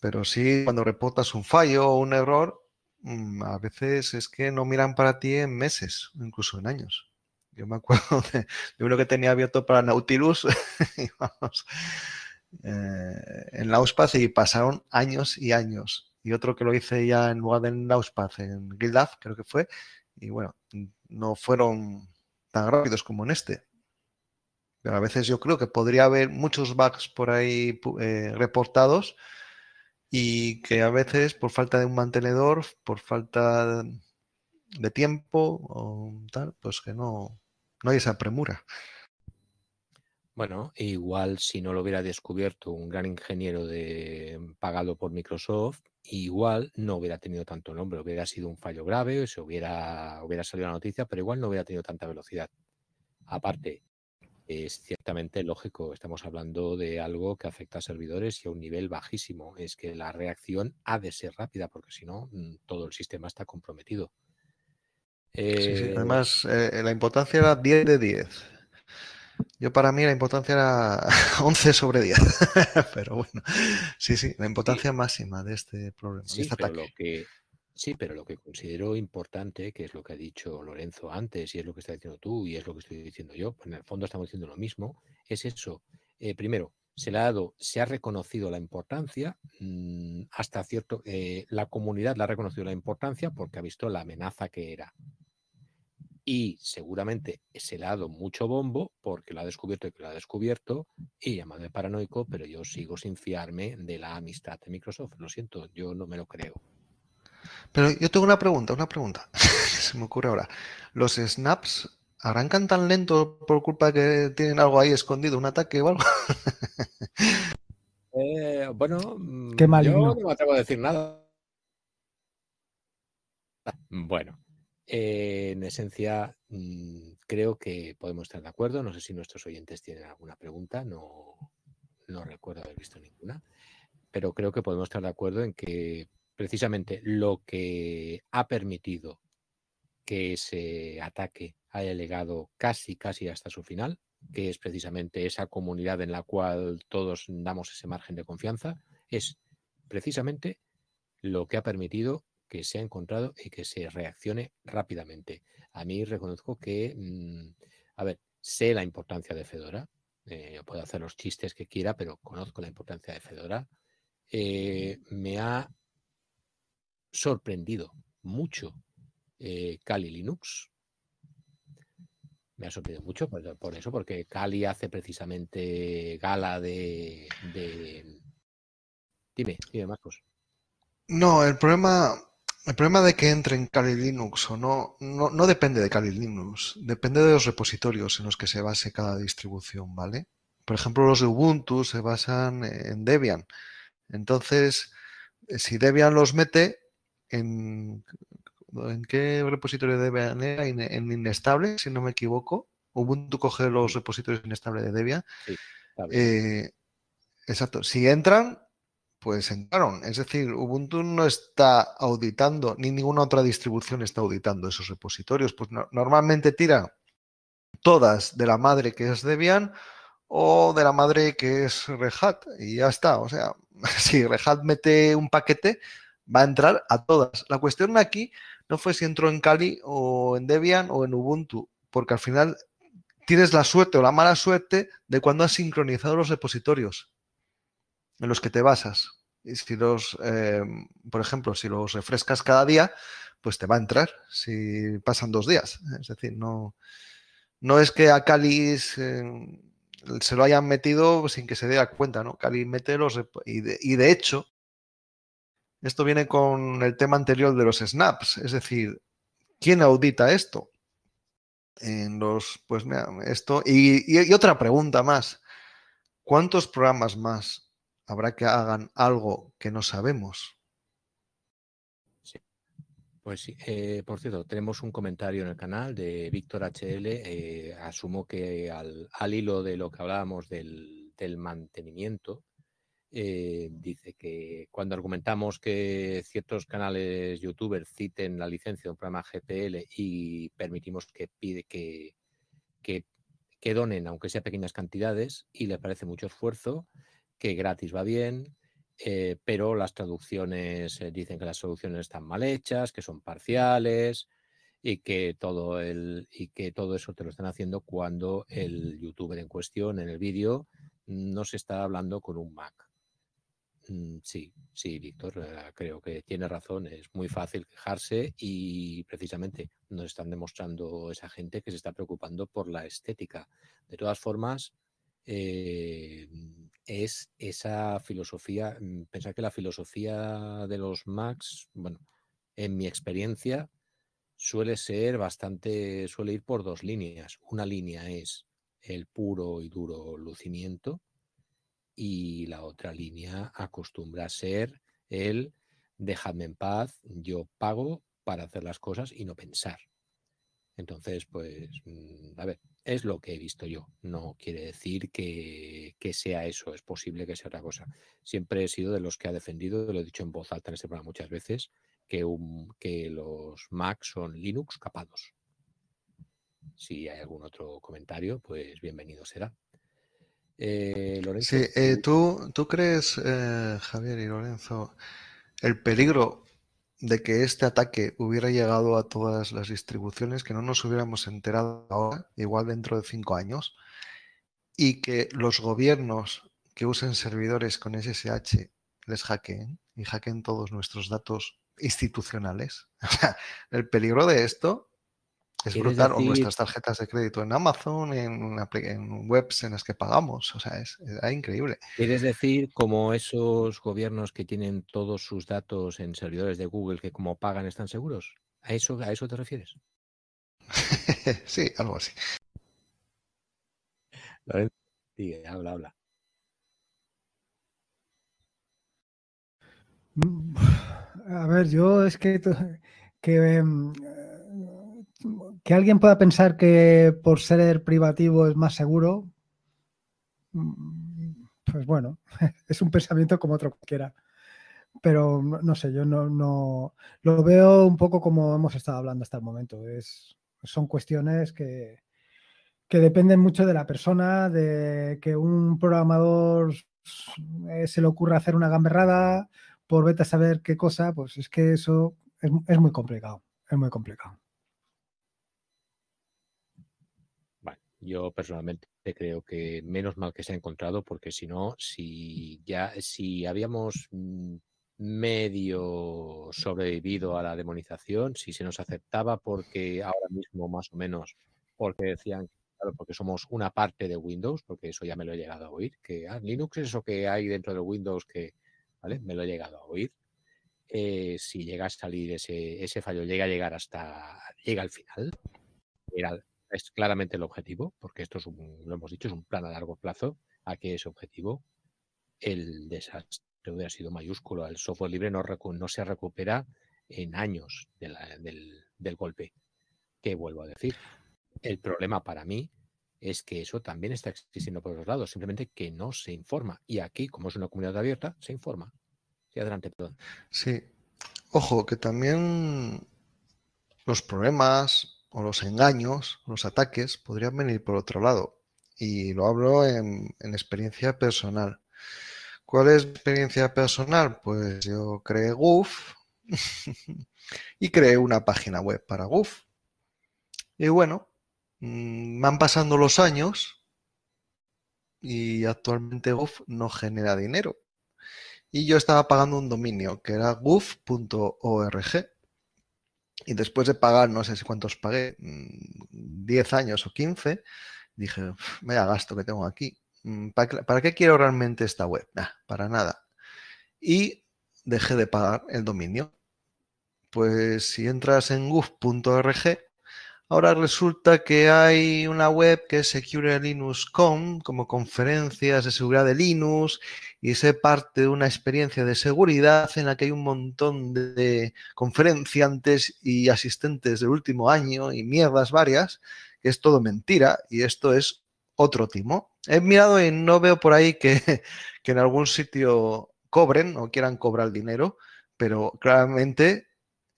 pero sí cuando reportas un fallo o un error, Mm, a veces es que no miran para ti en meses, incluso en años. Yo me acuerdo *laughs* de, uno que tenía abierto para Nautilus, *laughs* eh, en Lauspaz y pasaron años y años. Y otro que lo hice ya en lugar de en Lauspaz, en Gildaf, creo que fue, y bueno, no fueron tan rápidos como en este. Pero a veces yo creo que podría haber muchos bugs por ahí eh, reportados y que a veces por falta de un mantenedor, por falta de tiempo o tal, pues que no, no hay esa premura. Bueno, igual si no lo hubiera descubierto un gran ingeniero de, pagado por Microsoft, igual no hubiera tenido tanto nombre, hubiera sido un fallo grave, se hubiera, hubiera salido la noticia, pero igual no hubiera tenido tanta velocidad. Aparte, es ciertamente lógico. Estamos hablando de algo que afecta a servidores y a un nivel bajísimo. Es que la reacción ha de ser rápida, porque si no, mm, todo el sistema está comprometido. Sí, sí. Eh, además, eh, la importancia era 10 de 10. Yo para mí la importancia era 11 *laughs* sobre 10. *laughs* pero bueno, sí, sí, la importancia máxima de este problema. De este ataque. Sí, pero lo que considero importante, que es lo que ha dicho Lorenzo antes, y es lo que está diciendo tú, y es lo que estoy diciendo yo, en el fondo estamos diciendo lo mismo, es eso. Eh, primero, se le ha dado, se ha reconocido la importancia, mm, hasta cierto, eh, la comunidad la ha reconocido la importancia porque ha visto la amenaza que era. Y seguramente se le ha dado mucho bombo porque lo ha descubierto y que lo ha descubierto, y llamadme paranoico, pero yo sigo sin fiarme de la amistad de Microsoft. Lo siento, yo no me lo creo. Pero yo tengo una pregunta, una pregunta. *laughs* Se me ocurre ahora. ¿Los snaps arrancan tan lento por culpa de que tienen algo ahí escondido, un ataque o algo? *laughs* Eh, bueno, mm, Qué yo no me atrevo a decir nada. Bueno, eh, en esencia mm, creo que podemos estar de acuerdo. No sé si nuestros oyentes tienen alguna pregunta, no, no recuerdo haber visto ninguna, pero creo que podemos estar de acuerdo en que precisamente lo que ha permitido que ese ataque haya llegado casi, casi hasta su final, que es precisamente esa comunidad en la cual todos damos ese margen de confianza, es precisamente lo que ha permitido que se ha encontrado y que se reaccione rápidamente. A mí reconozco que, mm, a ver, sé la importancia de Fedora, eh, puedo hacer los chistes que quiera, pero conozco la importancia de Fedora. Eh, me ha sorprendido mucho eh, Kali Linux. Me ha sorprendido mucho por, eso, porque Kali hace precisamente gala de, de... Dime, dime, Marcos. No, el problema, el problema de que entre en Kali Linux o no, no, no depende de Kali Linux, depende de los repositorios en los que se base cada distribución, ¿vale? Por ejemplo, los de Ubuntu se basan en Debian. Entonces, eh, si Debian los mete, en, qué repositorio de Debian era, en, inestable, si no me equivoco. Ubuntu coge los repositorios inestables de Debian. Eh, exacto. Si entran, pues entraron. Es decir, Ubuntu no está auditando, ni ninguna otra distribución está auditando esos repositorios. Pues normalmente tira todas de la madre que es Debian o de la madre que es Red y ya está. O sea, *laughs* si Red mete un paquete, va a entrar a todas. La cuestión aquí no fue si entró en Cali o en Debian o en Ubuntu, porque al final tienes la suerte o la mala suerte de cuando has sincronizado los repositorios en los que te basas. Y si los, eh, por ejemplo, si los refrescas cada día, pues te va a entrar si pasan dos días. Es decir, no, no es que a Kali se, lo hayan metido sin que se dé cuenta, ¿no? Kali mete los y de hecho, esto viene con el tema anterior de los snaps, es decir, ¿quién audita esto? En los, pues esto. Y, otra pregunta más. ¿Cuántos programas más habrá que hagan algo que no sabemos? Pues sí, eh, por cierto, tenemos un comentario en el canal de Víctor HL. Eh, asumo que al, al, hilo de lo que hablábamos del, del mantenimiento, eh, dice que cuando argumentamos que ciertos canales youtubers citen la licencia de un programa GPL y permitimos que pide que, que, donen, aunque sea pequeñas cantidades, y le parece mucho esfuerzo, que gratis va bien, eh, pero las traducciones eh, dicen que las traducciones están mal hechas, que son parciales y que todo el y que todo eso te lo están haciendo cuando el youtuber en cuestión en el vídeo no se está hablando con un Mac. Mm, sí, sí, Víctor, eh, creo que tiene razón. Es muy fácil quejarse y precisamente nos están demostrando esa gente que se está preocupando por la estética. De todas formas, eh, es esa filosofía, mm, pensar que la filosofía de los Max, bueno, en mi experiencia, suele ser bastante, suele ir por dos líneas. Una línea es el puro y duro lucimiento y la otra línea acostumbra a ser el dejadme en paz, yo pago para hacer las cosas y no pensar. Entonces, pues, mm, a ver, es lo que he visto yo. No quiere decir que, sea eso, es posible que sea otra cosa. Siempre he sido de los que ha defendido, lo he dicho en voz alta en este programa muchas veces, que, que los Mac son Linux capados. Si hay algún otro comentario, pues bienvenido será. Eh, Lorenzo. Eh, sí, ¿tú, ¿tú, crees, eh, Javier y Lorenzo, el peligro de que este ataque hubiera llegado a todas las distribuciones, que no nos hubiéramos enterado ahora, igual dentro de cinco años, y que los gobiernos que usen servidores con SSH les hackeen y hackeen todos nuestros datos institucionales? *laughs* O sea, el peligro de esto es nuestras tarjetas de crédito en Amazon, en, en webs en las que pagamos, o sea, es, ah, increíble. ¿Quieres decir como esos gobiernos que tienen todos sus datos en servidores de Google que como pagan están seguros? ¿A eso, a eso te refieres? *laughs* sí, algo así. habla, habla. Mm, *sighs* a ver, yo es que, que em, que alguien pueda pensar que por ser privativo es más seguro, mm, pues bueno, *laughs* es un pensamiento como otro cualquiera. Pero no sé, yo no, no lo veo un poco como hemos estado hablando hasta el momento. Es, son cuestiones que, dependen mucho de la persona, de que un programador eh, se le ocurra hacer una gamberrada por beta a saber qué cosa, pues es que eso es muy complicado, es muy complicado. Yo personalmente creo que menos mal que se ha encontrado, porque si no, si ya, si habíamos mm, medio sobrevivido a la demonización, si se nos aceptaba porque ahora mismo más o menos, porque decían, claro, porque somos una parte de Windows, porque eso ya me lo he llegado a oír, que ah, Linux es eso que hay dentro de Windows que, ¿vale? Me lo he llegado a oír. Eh, si llega a salir ese, ese fallo, llega a llegar hasta, llega al final, era es claramente el objetivo, porque esto es lo hemos dicho, es un plan a largo plazo. ¿A que es objetivo? El desastre ha sido mayúsculo. El software libre no, no se recupera en años del, del golpe. ¿Qué vuelvo a decir? El problema para mí es que eso también está existiendo por los lados, simplemente que no se informa. Y aquí, como es una comunidad abierta, se informa. Sí, adelante, perdón. Sí. Ojo, que también los problemas, o los engaños, los ataques, podrían venir por otro lado. Y lo hablo en, experiencia personal. ¿Cuál es mi experiencia personal? Pues yo creé Goof *laughs* y creé una página web para Goof. Y bueno, mm, van pasando los años y actualmente Goof no genera dinero. Y yo estaba pagando un dominio que era Goof.org y después de pagar, no sé si cuántos pagué, 10 mm, años o 15, dije, vaya gasto que tengo aquí. Mm, ¿Para qué, quiero realmente esta web? para nada. Y dejé de pagar el dominio. Pues si entras en goof.org, ahora resulta que hay una web que es SecureLinux.com, como conferencias de seguridad de Linux, y sé parte de una experiencia de seguridad en la que hay un montón de conferenciantes y asistentes del último año y mierdas varias, es todo mentira y esto es otro timo. He mirado y no veo por ahí que, *laughs* en algún sitio cobren o quieran cobrar dinero, pero claramente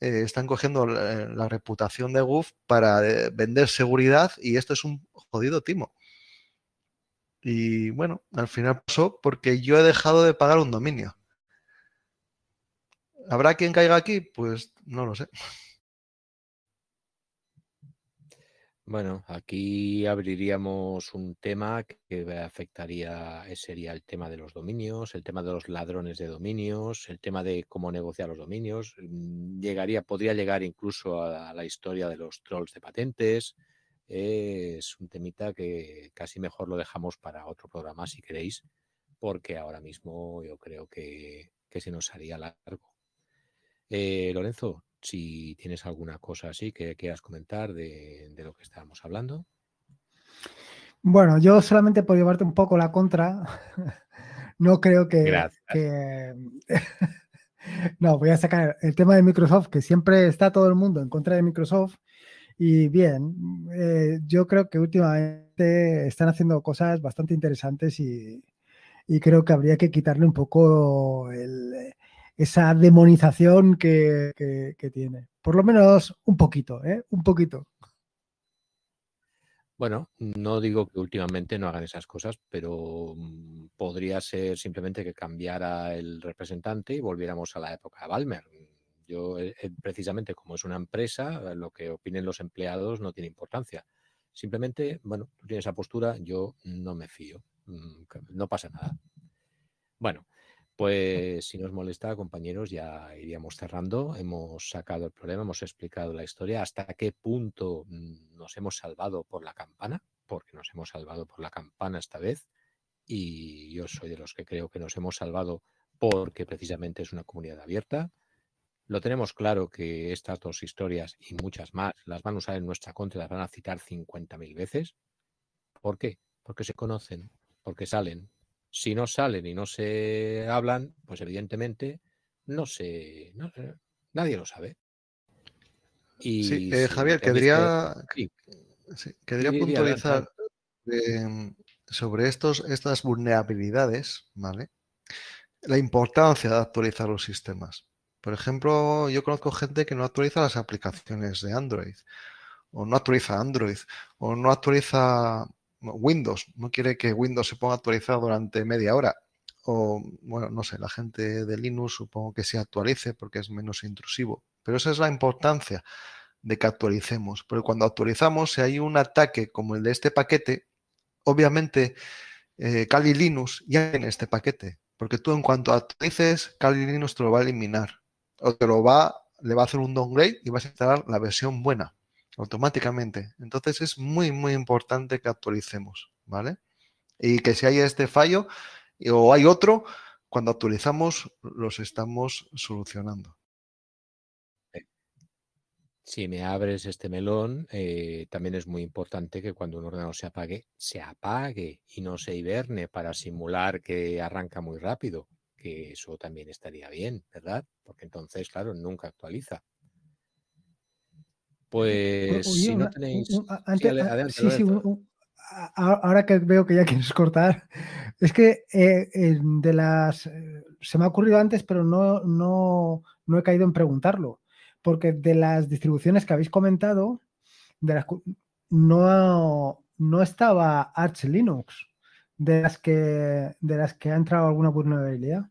eh, están cogiendo la, reputación de Goof para eh, vender seguridad y esto es un jodido timo. Y bueno, al final pasó porque yo he dejado de pagar un dominio. ¿Habrá quien caiga aquí? Pues no lo sé. Bueno, aquí abriríamos un tema que afectaría, sería el tema de los dominios, el tema de los ladrones de dominios, el tema de cómo negociar los dominios. Mm, llegaría, podría llegar incluso a, la historia de los trolls de patentes, es un temita que casi mejor lo dejamos para otro programa si queréis, porque ahora mismo yo creo que, se nos haría largo. Eh, Lorenzo, si tienes alguna cosa así que quieras comentar de, lo que estábamos hablando. Bueno, yo solamente por llevarte un poco la contra, *laughs* no creo que... que... *laughs* no, voy a sacar el tema de Microsoft, que siempre está todo el mundo en contra de Microsoft y bien, eh, yo creo que últimamente están haciendo cosas bastante interesantes y, creo que habría que quitarle un poco eh, esa demonización que, que, tiene. Por lo menos un poquito, ¿eh? Un poquito. Bueno, no digo que últimamente no hagan esas cosas, pero mm, podría ser simplemente que cambiara el representante y volviéramos a la época de Balmer. Yo, eh, eh, precisamente, como es una empresa, eh, lo que opinen los empleados no tiene importancia. Simplemente, bueno, tú tienes esa postura, yo no me fío. Mm, no pasa nada. Bueno, pues si nos molesta, compañeros, ya iríamos cerrando. Hemos sacado el problema, hemos explicado la historia, hasta qué punto mm, nos hemos salvado por la campana, porque nos hemos salvado por la campana esta vez. Y yo soy de los que creo que nos hemos salvado porque precisamente es una comunidad abierta, lo tenemos claro que estas dos historias y muchas más las van a usar en nuestra contra, las van a citar 50.000 veces. ¿Por qué? Porque se conocen, porque salen. Si no salen y no se hablan, pues evidentemente no se, eh, nadie lo sabe. Y eh, Javier, este querría, puntualizar eh, sobre estos, estas vulnerabilidades, ¿vale? La importancia de actualizar los sistemas. Por ejemplo, yo conozco gente que no actualiza las aplicaciones de Android, o no actualiza Android, o no actualiza Windows, no quiere que Windows se ponga actualizar durante media hora. O, bueno, no sé, la gente de Linux supongo que se actualice porque es menos intrusivo. Pero esa es la importancia de que actualicemos. Porque cuando actualizamos, si hay un ataque como el de este paquete, obviamente eh, Kali Linux ya tiene este paquete. Porque tú en cuanto actualices, Kali Linux te lo va a eliminar o te lo va, le va a hacer un downgrade y vas a instalar la versión buena automáticamente. Entonces es muy, muy importante que actualicemos, ¿vale? Y que si hay este fallo o hay otro, cuando actualizamos los estamos solucionando. Si me abres este melón, eh, también es muy importante que cuando un ordenador se apague, se apague y no se hiberne para simular que arranca muy rápido que eso también estaría bien, ¿verdad? Porque entonces, claro, nunca actualiza. Pues si no tenéis... sí, ahora que veo que ya quieres *laughs* cortar, es que eh, de las... Eh, se me ha ocurrido antes, pero no, he caído en preguntarlo, porque de las distribuciones que habéis comentado, de las, no, no estaba Arch Linux de las que de las que ha entrado alguna vulnerabilidad.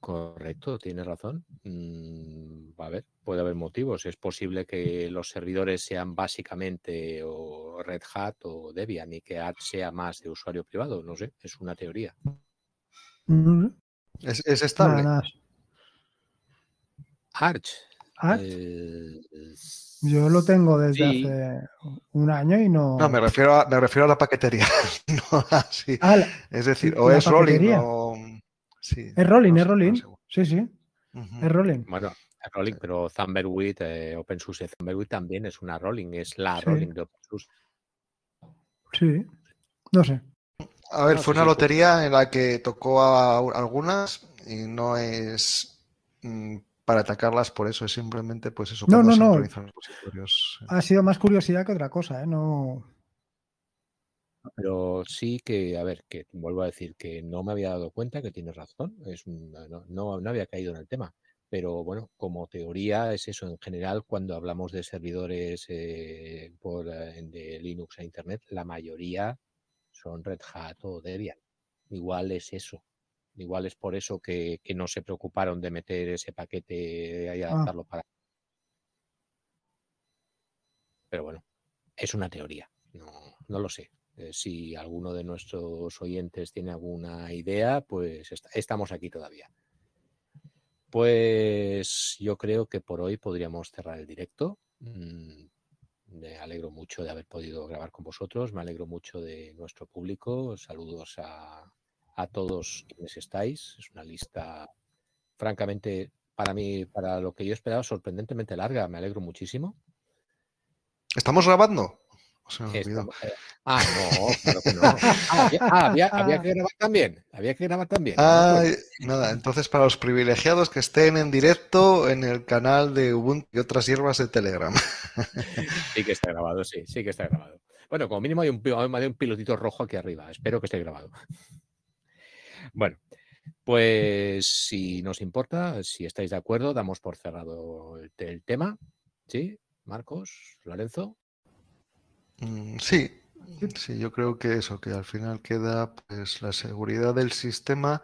Correcto, tiene razón. va mm, a ver, puede haber motivos. Es posible que los servidores sean básicamente Red Hat o Debian y que Arch sea más de usuario privado. No sé, es una teoría. ¿Es, es estable? Arch. Ah, eh, yo lo tengo desde hace un año y no. No, me refiero a, me refiero a la paquetería. *laughs* Ah, es decir, o es rolling o. Mm, es rolling, es rolling. sí, sí. Es rolling. Bueno, rolling, pero Thunderbird, eh, OpenSUSE Thunderbird también es una rolling, es la rolling de OpenSUSE. Sí, no sé. A ver, fue una lotería en la que tocó a algunas y no es mm, para atacarlas, por eso es simplemente pues eso. No, no, no. ha sido más curiosidad que otra cosa, ¿eh? No... Pero sí que, a ver, que vuelvo a decir que no me había dado cuenta que tienes razón, es no, no, había caído en el tema, pero bueno, como teoría es eso en general cuando hablamos de servidores eh, por, eh, de Linux a Internet, la mayoría son Red Hat o Debian, igual es eso, Igual es por eso que, no se preocuparon de meter ese paquete y ah. adaptarlo para. Pero bueno, es una teoría, no, lo sé. Eh, si alguno de nuestros oyentes tiene alguna idea, pues estamos aquí todavía. Pues yo creo que por hoy podríamos cerrar el directo. Mm, me alegro mucho de haber podido grabar con vosotros, me alegro mucho de nuestro público, saludos a, a todos quienes estáis. Es una lista, francamente, para mí, para lo que yo esperaba, sorprendentemente larga. Me alegro muchísimo. ¿Estamos grabando? Eh, ah, no, pero que no. *laughs* Ah, ah, había, había, que grabar también. Había que grabar también. Ah, nada, entonces para los privilegiados que estén en directo en el canal de Ubuntu y otras hierbas de Telegram. *laughs* Sí que está grabado, sí, sí que está grabado. Bueno, como mínimo hay un, hay un pilotito rojo aquí arriba. Espero que esté grabado. Bueno, pues si nos importa, si estáis de acuerdo, damos por cerrado el, tema. ¿Sí? Marcos, Lorenzo. Mm, sí, yo creo que eso, que al final queda pues la seguridad del sistema.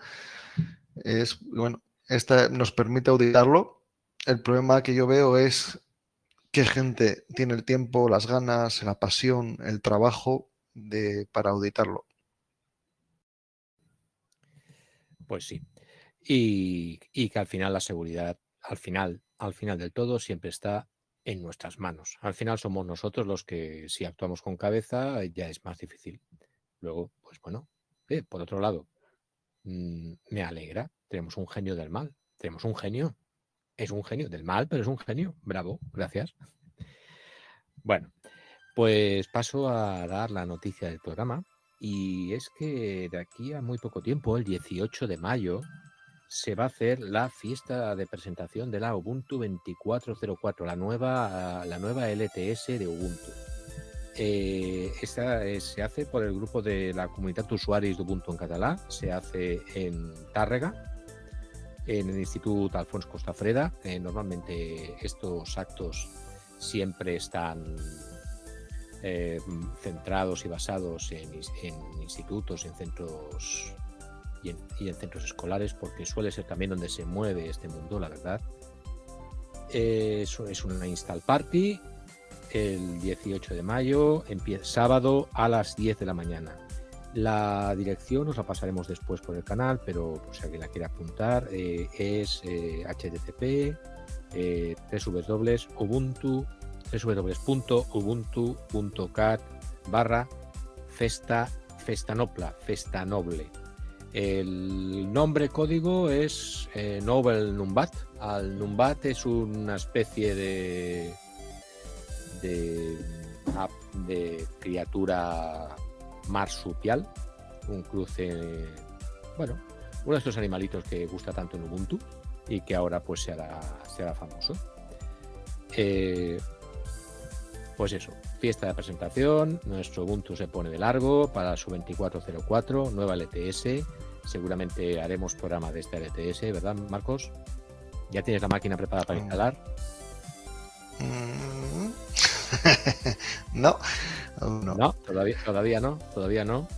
Es bueno, esta nos permite auditarlo. El problema que yo veo es qué gente tiene el tiempo, las ganas, la pasión, el trabajo de, para auditarlo. Pues sí. Y, que al final la seguridad, al final, al final del todo, siempre está en nuestras manos. Al final somos nosotros los que, si actuamos con cabeza, ya es más difícil. Luego, pues bueno, eh, por otro lado, mm, me alegra, tenemos un genio del mal, tenemos un genio, es un genio del mal, pero es un genio, bravo, gracias. *laughs* Bueno, pues paso a dar la noticia del programa, y es que de aquí a muy poco tiempo, el 18 de mayo, se va a hacer la fiesta de presentación de la Ubuntu 2404, la nueva, la nueva LTS de Ubuntu. Eh, esta eh, se hace por el grupo de la comunidad de usuarios de Ubuntu en catalá, se hace en Tárrega, en el Instituto Alfonso Costafreda. Eh, normalmente estos actos siempre están eh, centrados y basados en, institutos, en centros y en, centros escolares, porque suele ser también donde se mueve este mundo, la verdad. Eh, es, una install party el 18 de mayo, empieza sábado a las 10 de la mañana. La dirección os la pasaremos después por el canal, pero si alguien la quiere apuntar, eh, es http eh, www.ubuntu www.ubuntu.cat barra festa festanopla, noble. El nombre código es eh, Nobel Numbat. Al Numbat es una especie de, de, criatura marsupial, un cruce, bueno, uno de estos animalitos que gusta tanto en Ubuntu y que ahora pues se hará, famoso. Eh, pues eso, fiesta de presentación, nuestro Ubuntu se pone de largo para su 2404, nueva LTS, seguramente haremos programa de esta LTS, ¿verdad Marcos? ¿Ya tienes la máquina preparada para mm. instalar? Mm. *laughs* no. no. todavía, todavía no, todavía no.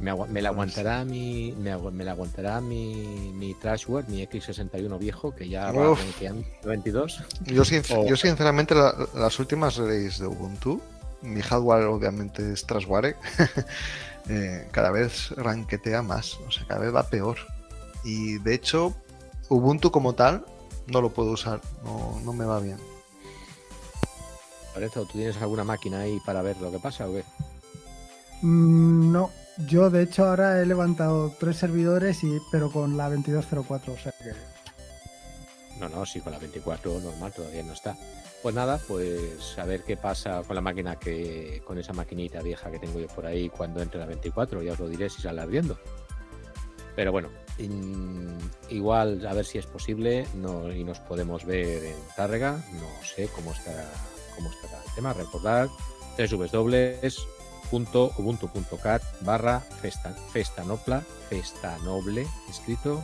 Me, la aguantará mi me, la aguantará mi, mi Trashware, mi X61 viejo, que ya va 22. Yo, yo sinceramente, las últimas releases de Ubuntu, mi hardware obviamente es Trashware, *laughs* eh, cada vez ranquetea más, o sea, cada vez va peor. Y de hecho, Ubuntu como tal no lo puedo usar, no, no me va bien. ¿tú tienes alguna máquina ahí para ver lo que pasa o qué? Mm, no, yo, de hecho, ahora he levantado tres servidores, y, pero con la 2204, o sea que... No, no, sí, con la 24 normal todavía no está. Pues nada, pues a ver qué pasa con la máquina que. con esa maquinita vieja que tengo yo por ahí cuando entre la 24, ya os lo diré si sale ardiendo. Pero bueno, igual a ver si es posible y nos podemos ver en Tárrega. No sé cómo estará, cómo estará el tema. Recordad, tres Ubuntu.cat barra Festa festanoble, escrito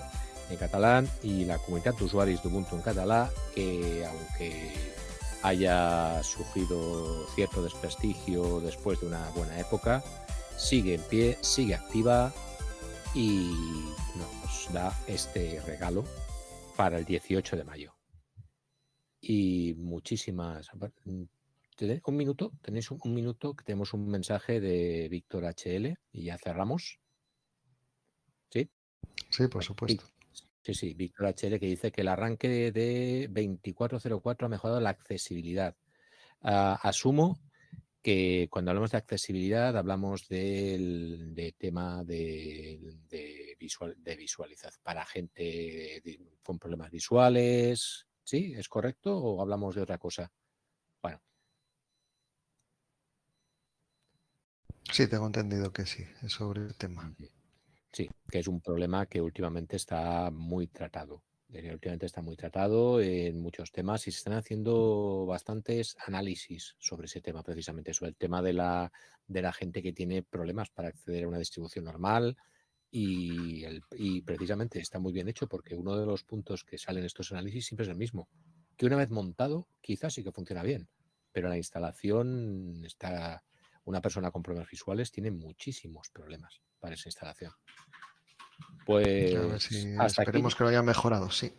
en catalán, y la comunidad de usuarios de Ubuntu en catalán, que aunque haya sufrido cierto desprestigio después de una buena época, sigue en pie, sigue activa y nos da este regalo para el 18 de mayo. Y muchísimas, ¿Tenéis un minuto? ¿Tenéis un, minuto? Que tenemos un mensaje de Víctor HL y ya cerramos. ¿Sí? Sí, por supuesto. Sí, sí, Víctor HL que dice que el arranque de 2404 ha mejorado la accesibilidad. Ah, asumo que cuando hablamos de accesibilidad hablamos del tema de, visual, de visualización para gente con problemas visuales. ¿Sí? ¿Es correcto? ¿O hablamos de otra cosa? Sí, tengo entendido que sí, es sobre el tema. Sí, que es un problema que últimamente está muy tratado. Eh, últimamente está muy tratado en muchos temas y se están haciendo bastantes análisis sobre ese tema, precisamente, sobre el tema de la, de la gente que tiene problemas para acceder a una distribución normal. Y, y precisamente está muy bien hecho porque uno de los puntos que salen estos análisis siempre es el mismo, que una vez montado quizás sí que funciona bien, pero la instalación está una persona con problemas visuales tiene muchísimos problemas para esa instalación. Pues hasta esperemos que lo haya mejorado, sí.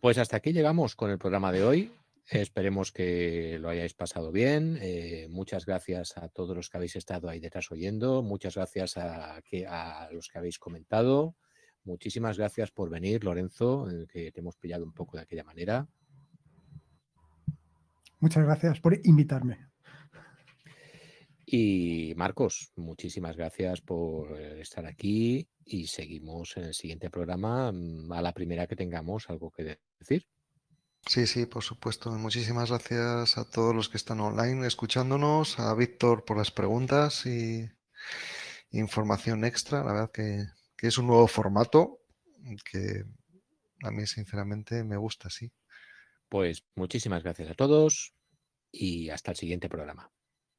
Pues hasta aquí llegamos con el programa de hoy. Esperemos que lo hayáis pasado bien. Eh, muchas gracias a todos los que habéis estado ahí detrás oyendo. Muchas gracias a, a los que habéis comentado. Muchísimas gracias por venir, Lorenzo, eh, que te hemos pillado un poco de aquella manera. Muchas gracias por invitarme. Y Marcos, muchísimas gracias por eh, estar aquí y seguimos en el siguiente programa mm, a la primera que tengamos algo que decir. Sí, sí, por supuesto. Muchísimas gracias a todos los que están online escuchándonos, a Víctor por las preguntas y información extra. La verdad que, que es un nuevo formato que a mí sinceramente me gusta, sí. Pues muchísimas gracias a todos y hasta el siguiente programa.